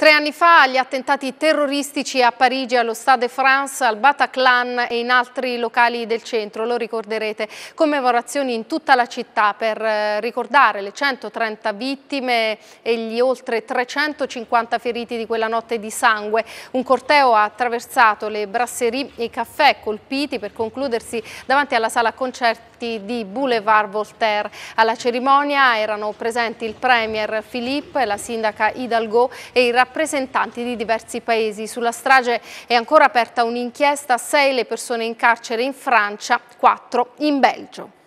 Tre anni fa gli attentati terroristici a Parigi, allo Stade France, al Bataclan e in altri locali del centro, lo ricorderete, commemorazioni in tutta la città per eh, ricordare le 130 vittime e gli oltre 350 feriti di quella notte di sangue. Un corteo ha attraversato le brasserie e i caffè colpiti per concludersi davanti alla sala concerti di Boulevard Voltaire. Alla cerimonia erano presenti il Premier Philippe, la sindaca Hidalgo e i rappresentanti rappresentanti di diversi paesi. Sulla strage è ancora aperta un'inchiesta, sei le persone in carcere in Francia, quattro in Belgio.